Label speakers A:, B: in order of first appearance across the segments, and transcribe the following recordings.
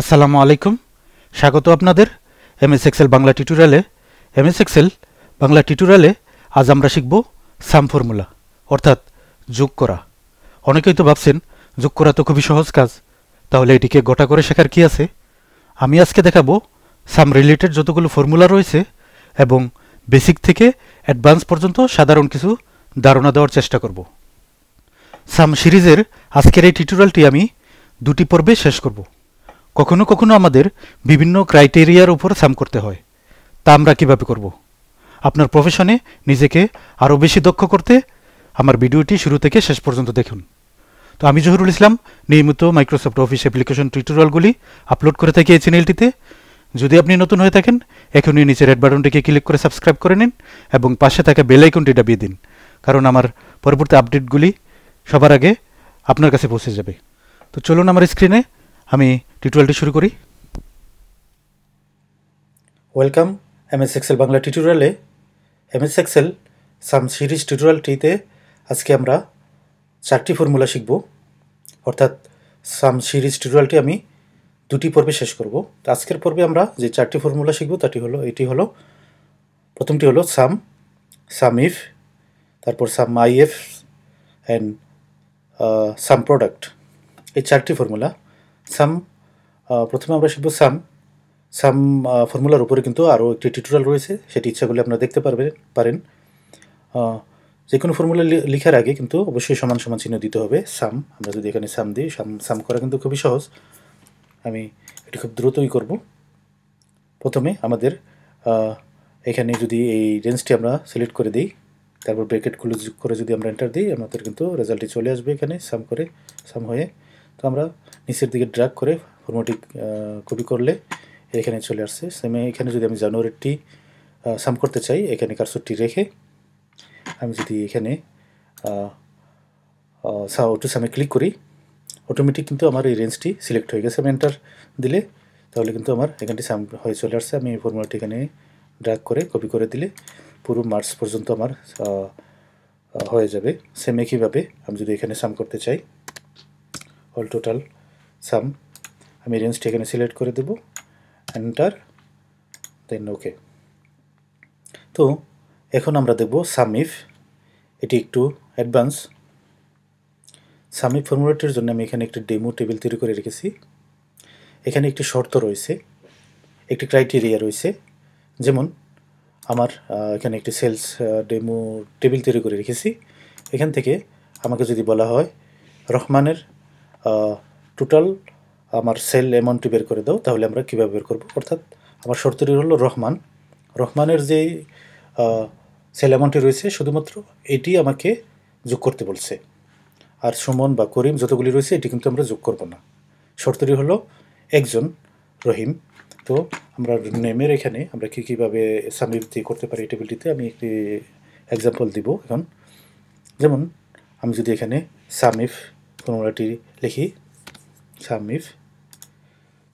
A: আসসালামু আলাইকুম স্বাগত আপনাদের এমএস এক্সেল বাংলা টিউটোরিয়ালে এমএস এক্সেল বাংলা টিউটোরিয়ালে আজ আমরা শিখব সাম ফর্মুলা অর্থাৎ যোগ করা অনেকেই তো ভাবছেন যোগ করা তো খুবই সহজ কাজ তাহলে এটিকে গোটা করে শেখার কি আছে আমি আজকে দেখাবো সাম রিলেটেড যতগুলো ফর্মুলা রয়েছে এবং বেসিক থেকে অ্যাডভান্স পর্যন্ত সাধারণ কিছু ধারণা দেওয়ার চেষ্টা করব সাম সিরিজের আজকের এই টিউটোরিয়ালটি আমি দুটি পর্বে শেষ করব কখনো কখনো আমাদের বিভিন্ন ক্রাইটেরিয়ার উপর সাম করতে হয় তা আমরা কিভাবে করব আপনার প্রফেশনে নিজেকে আরও বেশি দক্ষ করতে আমার ভিডিওটি শুরু থেকে শেষ পর্যন্ত দেখুন তো আমি জহুরুল ইসলাম নিয়মিত মাইক্রোসফট অফিস অ্যাপ্লিকেশন টিউটোরিয়ালগুলি আপলোড করে থাকি এই চ্যানেলটিতে যদি আপনি নতুন হয়ে থাকেন এখনই নিচের রেড বাটনটিকে ক্লিক করে সাবস্ক্রাইব করে নিন এবং পাশে থাকা বেলাইকনটি ডাবিয়ে দিন কারণ আমার পরবর্তী আপডেটগুলি সবার আগে আপনার কাছে পৌঁছে যাবে তো চলুন আমার স্ক্রিনে আমি টিউটোরিয়ালটি শুরু করি ওয়েলকাম এমএস এক্সেল বাংলা টিউটোরিয়ালে এমএস এক্সেল সাম সিরিজ টিউটোরিয়ালটিতে আজকে আমরা চারটি ফর্মুলা শিখব অর্থাৎ সাম সিরিজ টিউটোরিয়ালটি আমি দুটি পর্বে শেষ করব আজকের পর্বে আমরা যে চারটি ফর্মুলা শিখব তাটি হলো এটি হলো প্রথমটি হলো সাম সাম ইফ তারপর sum IF and sum product এই চারটি ফর্মুলা সাম প্রথমে আমরা শিখব সাম সাম ফর্মুলার উপরে কিন্তু আরও একটি টিউটোরিয়াল রয়েছে সেটি ইচ্ছা করলে আপনারা দেখতে পারবে পারেন যে কোনো ফর্মুলা লেখার আগে কিন্তু অবশ্যই সমান সমান চিহ্ন দিতে হবে সাম আমরা যদি এখানে সাম দিই সাম সাম করা কিন্তু খুবই সহজ আমি এটি খুব দ্রুতই করব প্রথমে আমাদের এখানে যদি এই রেঞ্জটি আমরা সিলেক্ট করে দিই তারপর ব্র্যাকেটগুলো করে যদি আমরা এন্টার দিই আমাদের কিন্তু রেজাল্টটি চলে আসবে এখানে সাম করে সাম হয়ে তো আমরা নিচের দিকে ড্রাগ করে ফর্মটি কপি করলে এখানে চলে আসছে সেমে এখানে যদি আমি জানুয়ারিটি সাম করতে চাই এখানে কারসরটি রেখে আমি যদি এখানে অটো সামে ক্লিক করি অটোমেটিক কিন্তু আমার এই রেঞ্জটি সিলেক্ট হয়ে গেছে আমি এন্টার দিলে তাহলে কিন্তু আমার এখানটি সাম হয়ে চলে আসছে আমি এই ফর্মুলাটি এখানে ড্রাগ করে কপি করে দিলে পুরো মার্চ পর্যন্ত আমার হয়ে যাবে সেম একইভাবে আমি যদি এখানে সাম করতে চাই অল টোটাল সাম আমি রেঞ্জটি এখানে সিলেক্ট করে দেব এন্টার দেন ওকে তো এখন আমরা দেখব সামিফ এটি একটু অ্যাডভান্স সামিফ ফর্মুলাটির জন্য আমি এখানে একটি ডেমো টেবিল তৈরি করে রেখেছি এখানে একটি শর্ত রয়েছে একটি ক্রাইটেরিয়া রয়েছে যেমন আমার এখানে একটি সেলস ডেমো টেবিল তৈরি করে রেখেছি এখান থেকে আমাকে যদি বলা হয় রহমানের টোটাল আমার সেল অ্যামাউন্টটি বের করে দাও তাহলে আমরা কীভাবে বের করবো অর্থাৎ আমার শর্তটি হলো রহমান রহমানের যে সেল অ্যামাউন্টটি রয়েছে শুধুমাত্র এটি আমাকে যোগ করতে বলছে আর সুমন বা করিম যতগুলি রয়েছে এটি কিন্তু আমরা যোগ করব না শর্তটি হলো একজন রহিম তো আমরা নেমের এখানে আমরা কী কীভাবে সামৃদ্ধি করতে পারি টেবিলটিতে আমি একটি এক্সাম্পল দিব এখন যেমন আমি যদি এখানে সামিফ ফর্মুলাটি লিখি সাবমিফ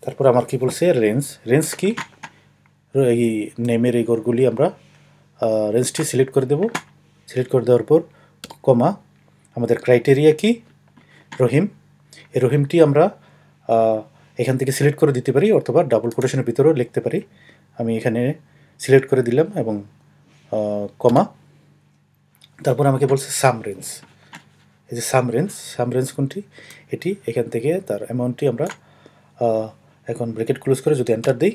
A: তারপর আমার কি বলছে রেঞ্জ রেঞ্জ কি এই নেমের এই গড়গুলি আমরা রেঞ্জটি সিলেক্ট করে দেব সিলেক্ট করে দেওয়ার পর কমা আমাদের ক্রাইটেরিয়া কি রহিম এই রহিমটি আমরা এখান থেকে সিলেক্ট করে দিতে পারি অথবা ডাবল কোটেশনের ভিতরেও লিখতে পারি আমি এখানে সিলেক্ট করে দিলাম এবং কমা তারপর আমাকে বলছে সাম রেঞ্জ এই যে সাম রেঞ্জ সাম রেঞ্জ কোনটি এটি এখান থেকে তার অ্যামাউন্টটি আমরা এখন ব্রেকেট ক্লোজ করে যদি এন্টার দিই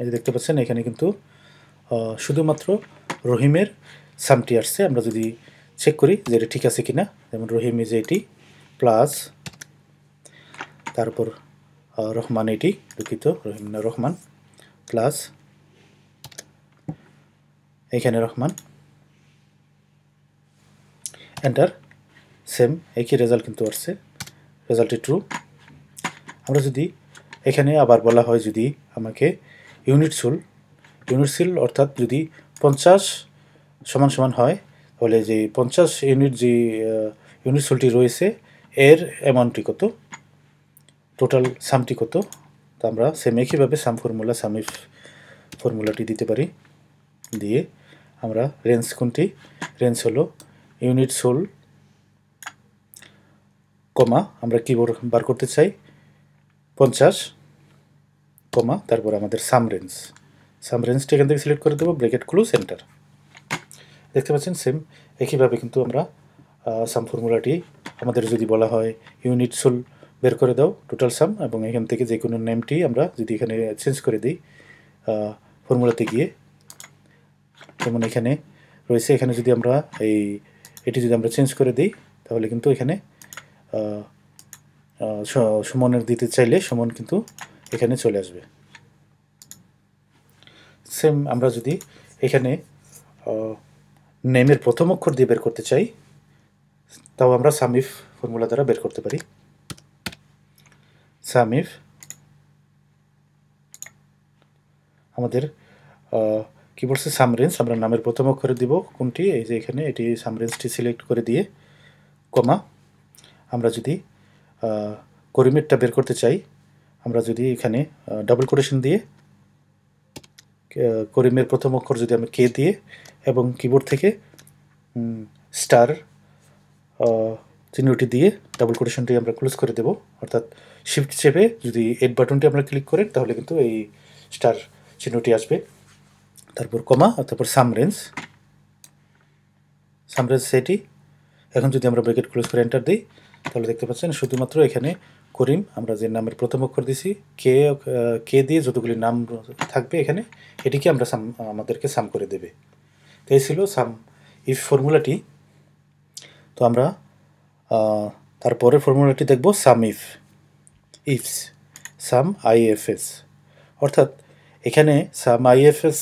A: এই যে দেখতে পাচ্ছেন এখানে কিন্তু শুধুমাত্র রহিমের সামটি আসছে আমরা যদি চেক করি যে এটা ঠিক আছে কিনা যেমন রহিম ইজ এটি প্লাস তারপর রহমান এটি দুঃখিত রহিম না রহমান প্লাস এখানে রহমান এন্টার সেম একই রেজাল্ট কিন্তু আসছে রেজাল্টটি ট্রু আমরা যদি এখানে আবার বলা হয় যদি আমাকে ইউনিট সুল ইউনিট সিল অর্থাৎ যদি পঞ্চাশ সমান সমান হয় তাহলে যে পঞ্চাশ ইউনিট যে ইউনিট সুলটি রয়েছে এর অ্যামাউন্টটি কত টোটাল সামটি কত তা আমরা সেম একইভাবে সাম ফর্মুলা সামিফ ফর্মুলাটি দিতে পারি দিয়ে আমরা রেঞ্জ কোনটি রেঞ্জ হলো ইউনিট সোল কমা আমরা কিবোর্ড বার করতে চাই পঞ্চাশ কমা তারপর আমাদের সাম রেঞ্জ সাম এখান থেকে সিলেক্ট করে দেবো ব্রেকেট ক্লু সেন্টার দেখতে পাচ্ছেন সেম একইভাবে কিন্তু আমরা সাম ফর্মুলাটি আমাদের যদি বলা হয় ইউনিট সোল বের করে দাও টোটাল সাম এবং এখান থেকে যে কোনো নেমটি আমরা যদি এখানে চেঞ্জ করে দিই ফর্মুলাতে গিয়ে যেমন এখানে রয়েছে এখানে যদি আমরা এই এটি যদি আমরা চেঞ্জ করে দিই তাহলে কিন্তু এখানে সুমনের দিতে চাইলে সুমন কিন্তু এখানে চলে আসবে সেম আমরা যদি এখানে নেমের প্রথম অক্ষর দিয়ে বের করতে চাই তাও আমরা সামিফ ফর্মুলা দ্বারা বের করতে পারি সামিফ আমাদের কি বলছে সামরেন্স আমরা নামের প্রথম অক্ষরে দিব কোনটি এই যে এখানে এটি সামরেন্সটি সিলেক্ট করে দিয়ে কমা আমরা যদি করিমেটটা বের করতে চাই আমরা যদি এখানে ডাবল কোটেশন দিয়ে করিমের প্রথম অক্ষর যদি আমি কে দিয়ে এবং কিবোর্ড থেকে স্টার চিহ্নটি দিয়ে ডাবল কোটেশনটি আমরা ক্লোজ করে দেব অর্থাৎ শিফট চেপে যদি এড বাটনটি আমরা ক্লিক করেন তাহলে কিন্তু এই স্টার চিহ্নটি আসবে তারপর কমা তারপর সামরেঞ্জ সামরেঞ্জ সেটি এখন যদি আমরা ব্রেকেট ক্লোজ করে এন্টার দিই তাহলে দেখতে পাচ্ছেন শুধুমাত্র এখানে করিম আমরা যে নামের প্রথম অক্ষর দিছি কে কে দিয়ে যতগুলি নাম থাকবে এখানে এটিকে আমরা সাম আমাদেরকে সাম করে দেবে তো এই ছিল সাম ইফ ফর্মুলাটি তো আমরা তারপরের ফর্মুলাটি দেখব sum if ifs sum I F S অর্থাৎ এখানে সাম আই এফ এস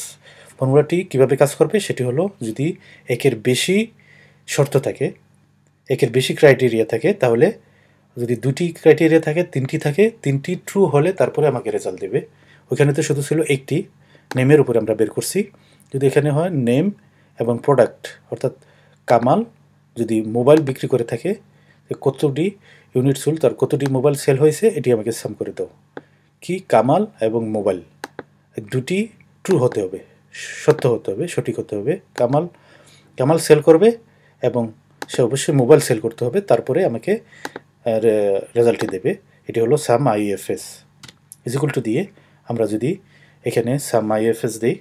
A: ফর্মুলাটি কীভাবে কাজ করবে সেটি হলো যদি একের বেশি শর্ত থাকে একের বেশি ক্রাইটেরিয়া থাকে তাহলে যদি দুটি ক্রাইটেরিয়া থাকে তিনটি থাকে তিনটি ট্রু হলে তারপরে আমাকে রেজাল্ট দেবে ওইখানে তো শুধু ছিল একটি নেমের উপরে আমরা বের করছি যদি এখানে হয় নেম এবং প্রোডাক্ট অর্থাৎ কামাল যদি মোবাইল বিক্রি করে থাকে কতটি ইউনিট সুল তার কতটি মোবাইল সেল হয়েছে এটি আমাকে সাম করে দাও কি কামাল এবং মোবাইল দুটি ট্রু হতে হবে সত্য হতে হবে সঠিক হতে হবে কামাল কামাল সেল করবে এবং সে অবশ্যই মোবাইল সেল করতে হবে তারপরে আমাকে রেজাল্টটি দেবে এটি হলো সাম আইএফএস ইজিকুল টু দিয়ে আমরা যদি এখানে সাম আইএফএস দিই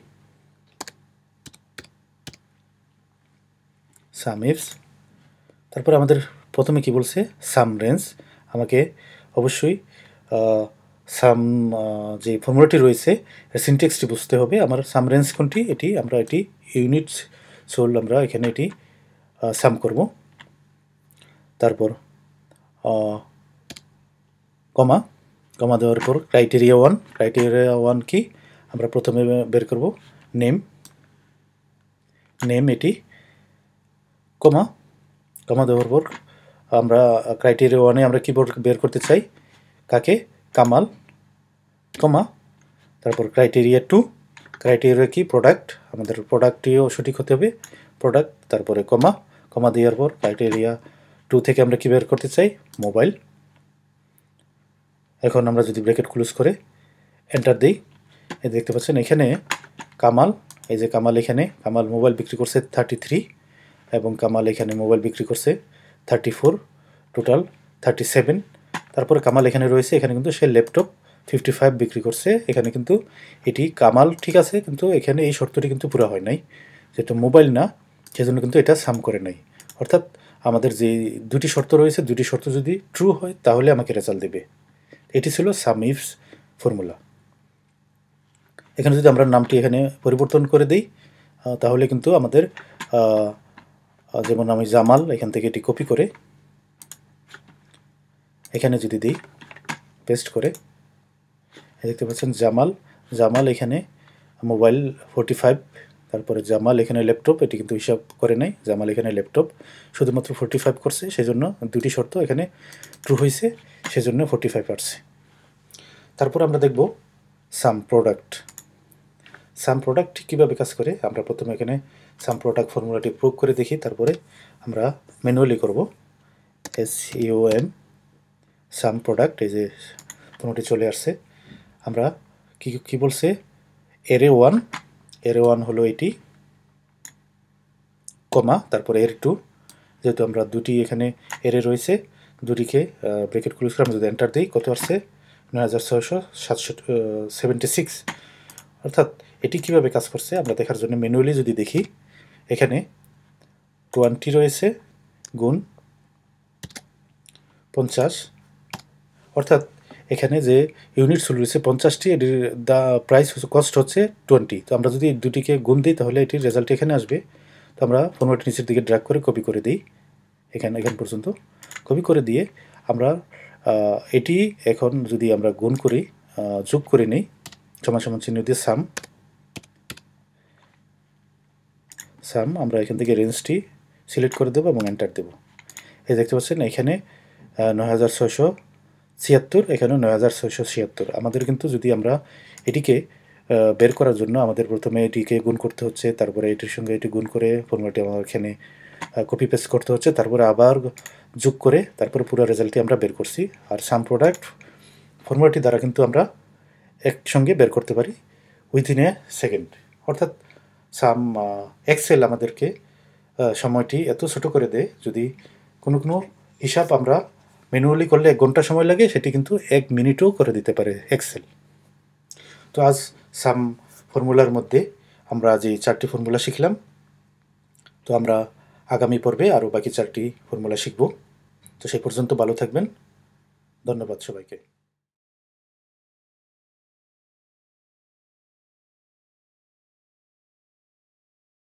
A: সাম ইফস তারপর আমাদের প্রথমে কি বলছে সাম রেঞ্জ আমাকে অবশ্যই সাম যে ফর্মুলাটি রয়েছে সিনটেক্সটি বুঝতে হবে আমার সাম রেঞ্জ কোনটি এটি আমরা এটি ইউনিট সোল আমরা এখানে এটি সাম করব তারপর কমা কমা দেওয়ার পর ক্রাইটেরিয়া ওয়ান ক্রাইটেরিয়া ওয়ান কি আমরা প্রথমে বের করব নেম নেম এটি কমা কমা দেওয়ার পর আমরা ক্রাইটেরিয়া ওয়ানে আমরা কিবোর্ড বের করতে চাই কাকে কামাল কমা তারপর ক্রাইটেরিয়া টু ক্রাইটেরিয়া কি প্রোডাক্ট আমাদের প্রোডাক্টটিও সঠিক হতে হবে প্রোডাক্ট তারপরে কমা কমা দেওয়ার পর ক্রাইটেরিয়া টু থেকে আমরা কী বের করতে চাই মোবাইল এখন আমরা যদি ব্র্যাকেট ক্লোজ করে এন্টার দিই এই দেখতে পাচ্ছেন এখানে কামাল এই যে কামাল এখানে কামাল মোবাইল বিক্রি করছে থার্টি থ্রি এবং কামাল এখানে মোবাইল বিক্রি করছে thirty four total thirty seven তারপরে কামাল এখানে রয়েছে এখানে কিন্তু সে ল্যাপটপ ফিফটি ফাইভ বিক্রি করছে এখানে কিন্তু এটি কামাল ঠিক আছে কিন্তু এখানে এই শর্তটি কিন্তু পুরো হয় নাই যেহেতু মোবাইল না সেজন্য কিন্তু এটা সাম করে নাই অর্থাৎ আমাদের যে দুটি শর্ত রয়েছে দুটি শর্ত যদি ট্রু হয় তাহলে আমাকে রেজাল্ট দেবে এটি ছিল সাম ইফস ফর্মুলা এখানে যদি আমরা নামটি এখানে পরিবর্তন করে দিই তাহলে কিন্তু আমাদের যেমন আমি জামাল এখান থেকে এটি কপি করে এখানে যদি দিই পেস্ট করে দেখতে পাচ্ছেন জামাল জামাল এখানে মোবাইল ফোর্টি ফাইভ তারপরে জামাল এখানে ল্যাপটপ এটি কিন্তু হিসাব করে নাই জামাল এখানে ল্যাপটপ শুধুমাত্র ফোর্টি ফাইভ করছে সেজন্য দুটি শর্ত এখানে ট্রু হয়েছে সেজন্য ফোরটি ফাইভ আসছে তারপর আমরা দেখব সাম প্রোডাক্ট সাম প্রোডাক্ট কীভাবে কাজ করে আমরা প্রথমে এখানে সাম প্রোডাক্ট ফর্মুলাটি প্রয়োগ করে দেখি তারপরে আমরা ম্যানুয়ালি করব এস এম সাম প্রোডাক্ট এই যে কোনোটি চলে আসছে আমরা কি কী বলছে এরে ওয়ান এর ওয়ান হলো এটি কমা তারপরে এর টু যেহেতু আমরা দুটি এখানে এরে রয়েছে দুটিকে ব্রেকেট ক্লোজ করে আমরা যদি এন্টার দিই কত আসছে নয় হাজার ছয়শো সাতশো সেভেন্টি সিক্স অর্থাৎ এটি কিভাবে কাজ করছে আমরা দেখার জন্য ম্যানুয়ালি যদি দেখি এখানে টোয়েন্টি রয়েছে গুণ পঞ্চাশ অর্থাৎ এখানে যে ইউনিট চুল রয়েছে পঞ্চাশটি এটির দা প্রাইস কস্ট হচ্ছে টোয়েন্টি তো আমরা যদি দুটিকে গুণ দিই তাহলে এটির রেজাল্ট এখানে আসবে তো আমরা ফর্মেটটি নিচের দিকে ড্রাগ করে কপি করে দিই এখানে এখান পর্যন্ত কপি করে দিয়ে আমরা এটি এখন যদি আমরা গুণ করি যোগ করে নিই সমান সমান চিহ্ন দিয়ে সাম সাম আমরা এখান থেকে রেঞ্জটি সিলেক্ট করে দেবো এবং এন্টার দেবো এই দেখতে পাচ্ছেন এখানে নয় ছিয়াত্তর এখানে নয় হাজার ছয়শো ছিয়াত্তর আমাদের কিন্তু যদি আমরা এটিকে বের করার জন্য আমাদের প্রথমে এটিকে গুণ করতে হচ্ছে তারপরে এটির সঙ্গে এটি গুণ করে ফর্মুলাটি আমাদের এখানে কপি পেস্ট করতে হচ্ছে তারপরে আবার যোগ করে তারপরে পুরো রেজাল্টটি আমরা বের করছি আর সাম প্রোডাক্ট ফর্মুলাটি দ্বারা কিন্তু আমরা একসঙ্গে বের করতে পারি উইথিন এ সেকেন্ড অর্থাৎ সাম এক্সেল আমাদেরকে সময়টি এত ছোট করে দেয় যদি কোনো কোনো হিসাব আমরা ম্যানুয়ালি করলে এক ঘন্টা সময় লাগে সেটি কিন্তু এক মিনিটও করে দিতে পারে এক্সেল তো আজ সাম ফর্মুলার মধ্যে আমরা যে চারটি ফর্মুলা শিখলাম তো আমরা আগামী পর্বে আরও বাকি চারটি ফর্মুলা শিখব তো সেই পর্যন্ত ভালো থাকবেন ধন্যবাদ সবাইকে